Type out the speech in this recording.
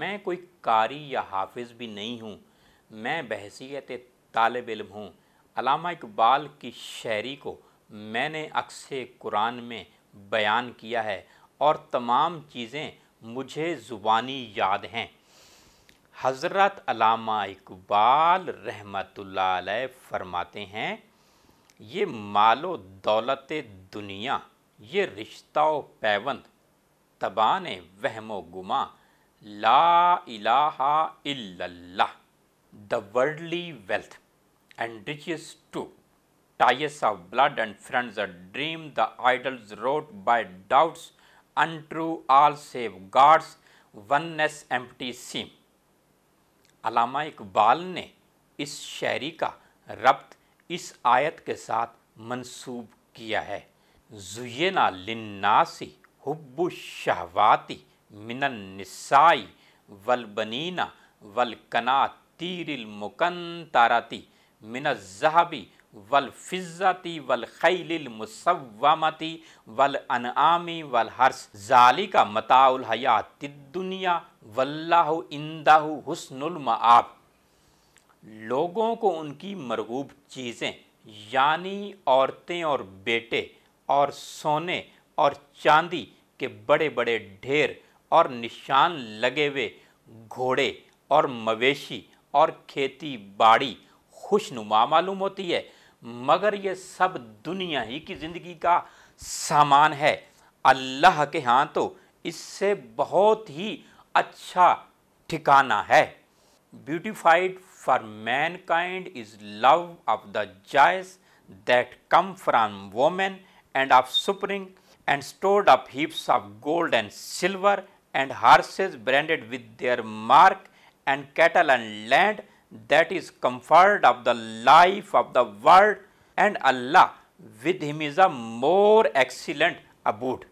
میں کوئی قاری یا حافظ بھی نہیں ہوں میں بحثیت طالب علم ہوں علامہ اقبال کی شاعری کو میں نے اکثر قرآن میں بیان کیا ہے اور تمام چیزیں مجھے زبانی یاد ہیں حضرت علامہ اقبال رحمۃ اللہ علیہ فرماتے ہیں یہ مال و دولت دنیا یہ رشتہ و پیوند تبان وہم و گماں لا الہ الا اللہ the worldly wealth and riches too ties of blood and friends a dream the idols wrought by doubts untrue all save God's oneness empty seem علامہ اقبال نے اس شہری کا ربط اس آیت کے ساتھ منصوب کیا ہے زینا لناسی حب الشہواتی من النسائی ولبنینا ولکنا تیر من الزہبی والفزتی والخیل المصومتی والانعامی والحرس ذالی کا مطاء الحیات الدنیا واللہ اندہ حسن المعاب لوگوں کو ان کی مرغوب چیزیں یعنی عورتیں اور بیٹے اور سونے اور چاندی کے بڑے بڑے ڈھیر اور نشان لگے ہوئے گھوڑے اور مویشی اور کھیتی باڑی خوش نما معلوم ہوتی ہے مگر یہ سب دنیا ہی کی زندگی کا سامان ہے اللہ کے ہاں تو اس سے بہت ہی اچھا ٹھکانہ ہے beautified for mankind is love of the joys that come from women and offspring and stored of heaps of gold and silver and horses branded with their mark and cattle and land that is comfort of the life of the world and Allah with him is a more excellent abode.